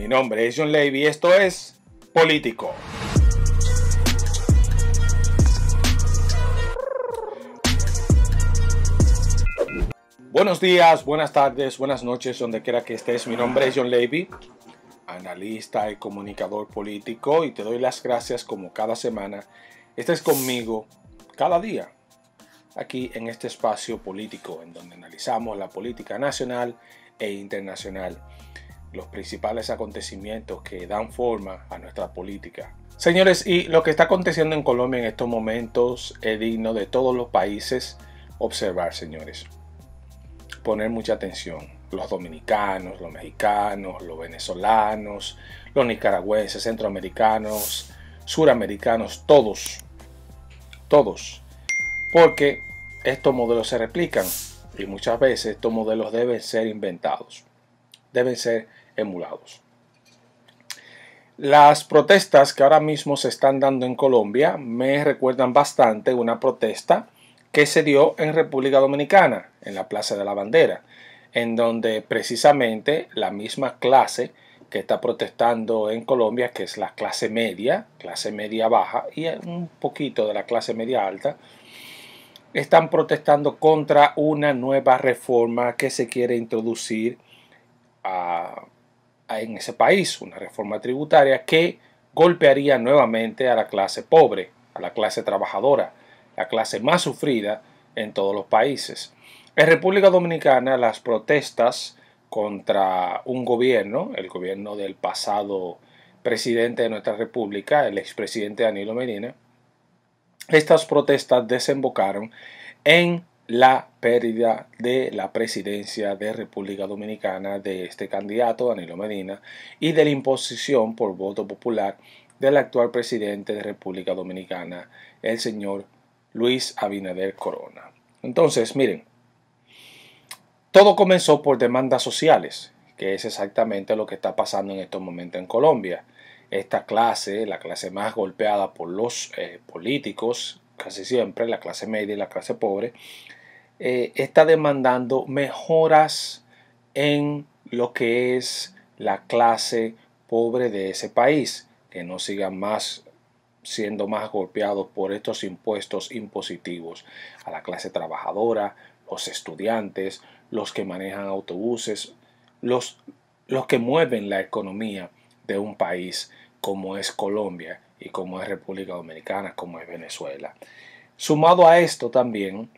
Mi nombre es John Levy y esto es Político. Buenos días, buenas tardes, buenas noches, donde quiera que estés. Mi nombre es John Levy, analista y comunicador político, y te doy las gracias como cada semana. Estés conmigo cada día aquí en este espacio político, en donde analizamos la política nacional e internacional los principales acontecimientos que dan forma a nuestra política. Señores, y lo que está aconteciendo en Colombia en estos momentos es digno de todos los países observar, señores. Poner mucha atención. Los dominicanos, los mexicanos, los venezolanos, los nicaragüenses, centroamericanos, suramericanos, todos. Todos. Porque estos modelos se replican y muchas veces estos modelos deben ser inventados. Deben ser emulados. Las protestas que ahora mismo se están dando en Colombia me recuerdan bastante una protesta que se dio en República Dominicana, en la Plaza de la Bandera, en donde precisamente la misma clase que está protestando en Colombia, que es la clase media, clase media baja y un poquito de la clase media alta, están protestando contra una nueva reforma que se quiere introducir a, en ese país, una reforma tributaria que golpearía nuevamente a la clase pobre, a la clase trabajadora, la clase más sufrida en todos los países. En República Dominicana las protestas contra un gobierno, el gobierno del pasado presidente de nuestra república, el expresidente Danilo Medina, estas protestas desembocaron en la pérdida de la presidencia de República Dominicana de este candidato, Danilo Medina, y de la imposición por voto popular del actual presidente de República Dominicana, el señor Luis Abinader Corona. Entonces, miren, todo comenzó por demandas sociales, que es exactamente lo que está pasando en estos momentos en Colombia. Esta clase, la clase más golpeada por los eh, políticos, casi siempre, la clase media y la clase pobre, eh, está demandando mejoras en lo que es la clase pobre de ese país, que no sigan más siendo más golpeados por estos impuestos impositivos a la clase trabajadora, los estudiantes, los que manejan autobuses, los, los que mueven la economía de un país como es Colombia y como es República Dominicana, como es Venezuela. Sumado a esto también,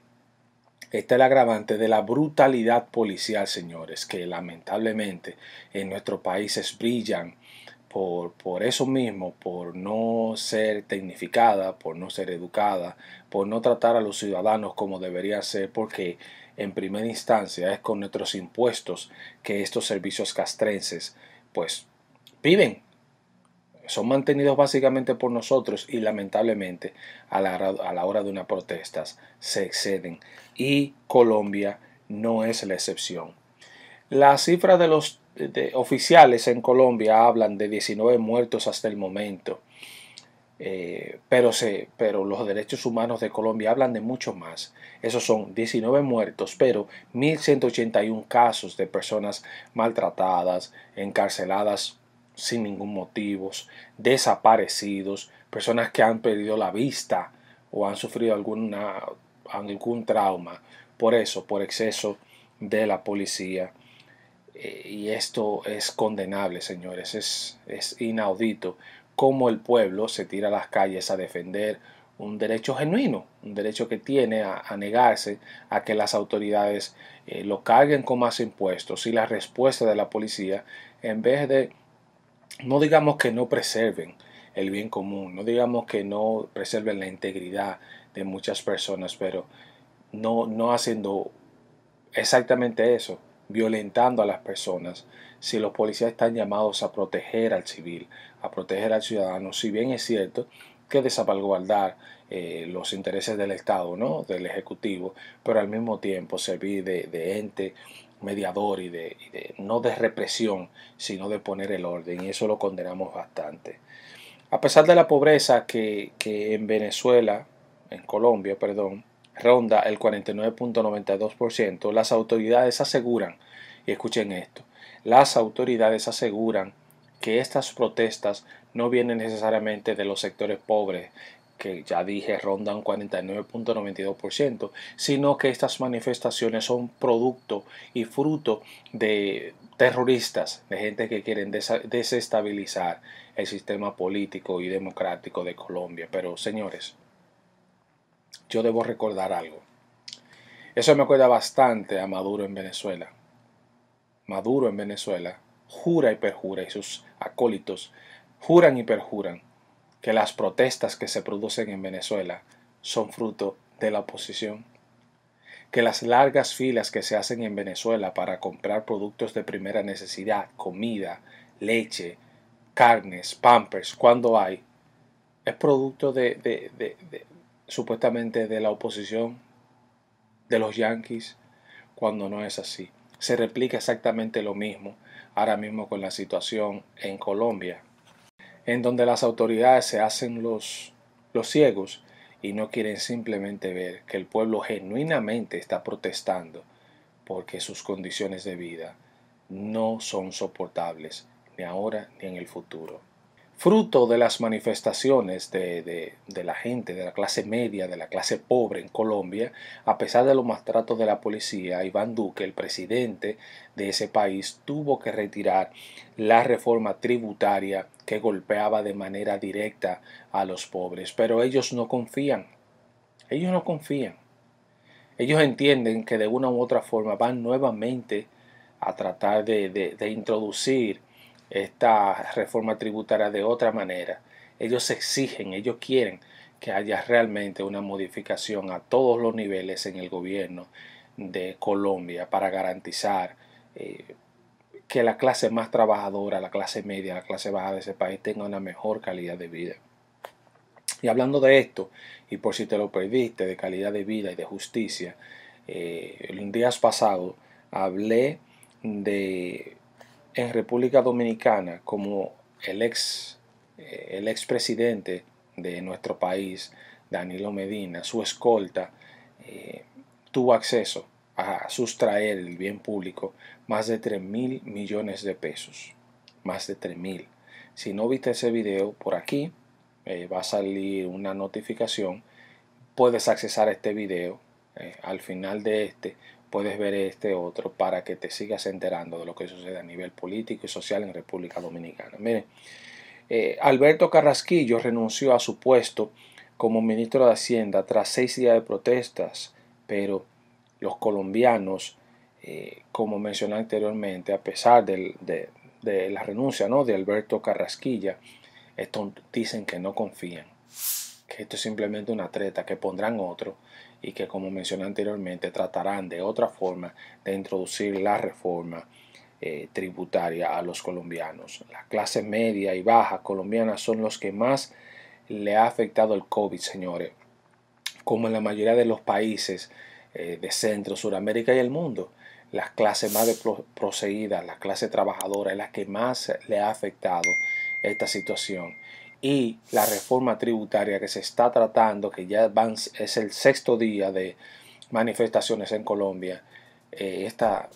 está el agravante de la brutalidad policial, señores, que lamentablemente en nuestros países brillan por, por, eso mismo, por no ser tecnificada, por no ser educada, por no tratar a los ciudadanos como debería ser, porque en primera instancia es con nuestros impuestos que estos servicios castrenses pues viven son mantenidos básicamente por nosotros y lamentablemente a la, hora de una protestas se exceden y Colombia no es la excepción. Las cifras de los oficiales en Colombia hablan de 19 muertos hasta el momento, eh, pero, pero los derechos humanos de Colombia hablan de mucho más. Esos son 19 muertos, pero 1.181 casos de personas maltratadas, encarceladas sin ningún motivo, desaparecidos, personas que han perdido la vista o han sufrido alguna, algún trauma. Por eso, por exceso de la policía. Eh, y esto es condenable, señores, es, es inaudito cómo el pueblo se tira a las calles a defender un derecho genuino, un derecho que tiene a, negarse a que las autoridades eh, lo carguen con más impuestos y la respuesta de la policía, en vez de no digamos que no preserven el bien común, no digamos que no preserven la integridad de muchas personas, pero no, no haciendo exactamente eso, violentando a las personas. Si los policías están llamados a proteger al civil, a proteger al ciudadano, si bien es cierto que desavalguardar eh, los intereses del Estado, ¿no? del Ejecutivo, pero al mismo tiempo servir de ente mediador y de, no de represión, sino de poner el orden, y eso lo condenamos bastante. A pesar de la pobreza que, que en Venezuela, en Colombia, perdón, ronda el 49.92%, las autoridades aseguran, y escuchen esto, las autoridades aseguran que estas protestas no vienen necesariamente de los sectores pobres, que ya dije ronda un 49.92%, sino que estas manifestaciones son producto y fruto de terroristas, de gente que quieren desestabilizar el sistema político y democrático de Colombia. Pero señores, yo debo recordar algo. Eso me acuerda bastante a Maduro en Venezuela. Maduro en Venezuela jura y perjura y sus acólitos juran y perjuran que las protestas que se producen en Venezuela son fruto de la oposición, que las largas filas que se hacen en Venezuela para comprar productos de primera necesidad, comida, leche, carnes, pampers, cuando hay, es producto de, supuestamente de la oposición, de los yanquis, cuando no es así. Se replica exactamente lo mismo ahora mismo con la situación en Colombia en donde las autoridades se hacen los, los ciegos y no quieren simplemente ver que el pueblo genuinamente está protestando porque sus condiciones de vida no son soportables, ni ahora ni en el futuro fruto de las manifestaciones de, la gente, de la clase media, de la clase pobre en Colombia, a pesar de los maltratos de la policía, Iván Duque, el presidente de ese país, tuvo que retirar la reforma tributaria que golpeaba de manera directa a los pobres. Pero ellos no confían, ellos no confían. Ellos entienden que de una u otra forma van nuevamente a tratar de, de introducir esta reforma tributaria de otra manera. Ellos exigen, ellos quieren que haya realmente una modificación a todos los niveles en el gobierno de Colombia para garantizar eh, que la clase más trabajadora, la clase media, la clase baja de ese país tenga una mejor calidad de vida. Y hablando de esto, y por si te lo perdiste, de calidad de vida y de justicia, eh, días pasados hablé de en República Dominicana como el ex eh, expresidente de nuestro país, Danilo Medina, su escolta, eh, tuvo acceso a sustraer el bien público más de 3 mil millones de pesos. Más de 3 mil. Si no viste ese video, por aquí eh, va a salir una notificación. Puedes accesar este video. al final de este puedes ver este otro para que te sigas enterando de lo que sucede a nivel político y social en República Dominicana. Miren, eh, Alberto Carrasquillo renunció a su puesto como ministro de Hacienda tras seis días de protestas, pero los colombianos, eh, como mencioné anteriormente, a pesar de, la renuncia ¿no? de Alberto Carrasquilla, dicen que no confían esto es simplemente una treta, que pondrán otro y que, como mencioné anteriormente, tratarán de otra forma de introducir la reforma eh, tributaria a los colombianos. La clase media y baja colombiana son los que más le ha afectado el COVID, señores, como en la mayoría de los países eh, de Centro, Suramérica y el mundo. Las clases más proseguidas, la clase trabajadora, es la que más le ha afectado esta situación y la reforma tributaria que se está tratando, que ya es el sexto día de manifestaciones en Colombia, eh, esta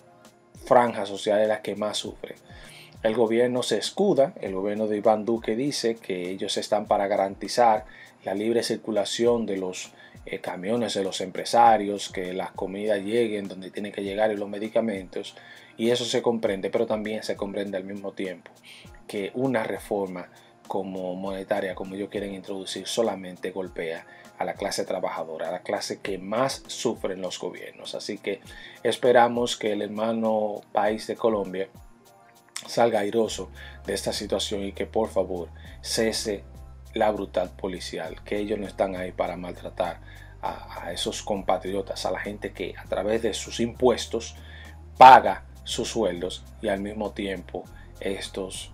franja social es la que más sufre. El gobierno se escuda, el gobierno de Iván Duque dice que ellos están para garantizar la libre circulación de los eh, camiones de los empresarios, que las comidas lleguen donde tienen que llegar y los medicamentos. Y eso se comprende, pero también se comprende al mismo tiempo que una reforma como monetaria, como ellos quieren introducir, solamente golpea a la clase trabajadora, a la clase que más sufren los gobiernos. Así que esperamos que el hermano país de Colombia salga airoso de esta situación y que por favor cese la brutal policial, que ellos no están ahí para maltratar a, a esos compatriotas, a la gente que a través de sus impuestos paga sus sueldos y al mismo tiempo estos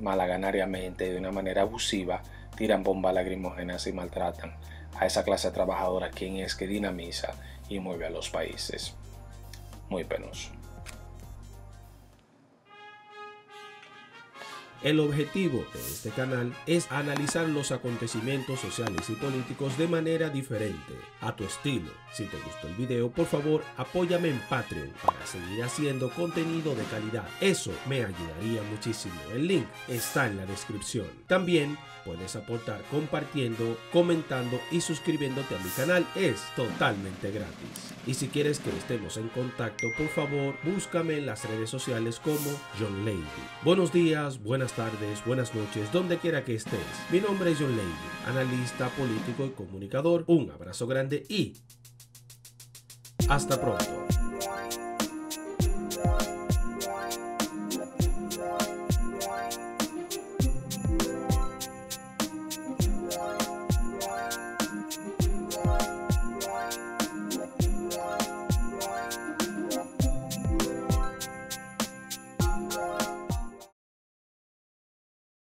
malaganariamente, de una manera abusiva, tiran bombas lacrimógenas y maltratan a esa clase trabajadora quien es que dinamiza y mueve a los países. Muy penoso. El objetivo de este canal es analizar los acontecimientos sociales y políticos de manera diferente, a tu estilo. Si te gustó el video, por favor, apóyame en Patreon para seguir haciendo contenido de calidad. Eso me ayudaría muchísimo. El link está en la descripción. También Puedes aportar compartiendo, comentando y suscribiéndote a mi canal. Es totalmente gratis. Y si quieres que estemos en contacto, por favor, búscame en las redes sociales como John Lady. Buenos días, buenas tardes, buenas noches, donde quiera que estés. Mi nombre es John Lady, analista político y comunicador. Un abrazo grande y hasta pronto.